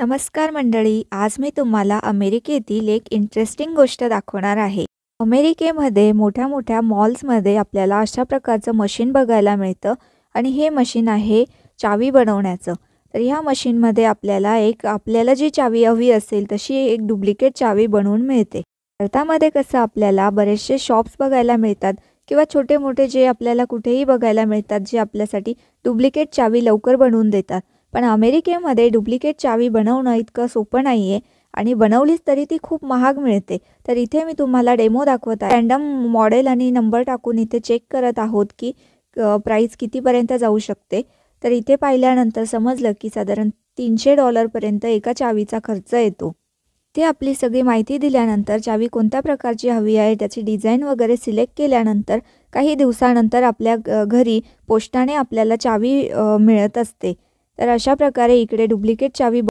नमस्कार मंडळी आज मी तुम्हाला अमेरिकेतील एक इंटरेस्टिंग गोष्ट दाखवणार आहे अमेरिकेमध्ये मोठ्या मोठ्या मॉल्समध्ये आपल्याला अशा प्रकारचं मशीन बघायला मिळतं आणि हे मशीन आहे चावी बनवण्याचं तर ह्या मशीनमध्ये आपल्याला एक आपल्याला जी चावी हवी असेल तशी एक डुप्लिकेट चावी बनवून मिळते भारतामध्ये कसं आपल्याला बरेचसे शॉप्स बघायला मिळतात किंवा छोटे मोठे जे आपल्याला कुठेही बघायला मिळतात जे आपल्यासाठी डुप्लिकेट चावी लवकर बनवून देतात पण अमेरिकेमध्ये डुप्लिकेट चावी बनवणं इतकं सोपं नाही आहे आणि बनवलीच तरी ती खूप महाग मिळते तर इथे मी तुम्हाला डेमो दाखवत आहे रँडम मॉडेल आणि नंबर टाकून इथे चेक करत आहोत की प्राईस कितीपर्यंत जाऊ शकते तर इथे पाहिल्यानंतर समजलं की साधारण तीनशे डॉलरपर्यंत एका चावीचा खर्च येतो ते आपली सगळी माहिती दिल्यानंतर चावी कोणत्या प्रकारची हवी आहे त्याची डिझाईन वगैरे सिलेक्ट केल्यानंतर काही दिवसानंतर आपल्या घरी पोस्टाने आपल्याला चावी मिळत असते तर अशा प्रकारे इकडे डुप्लिकेट चावी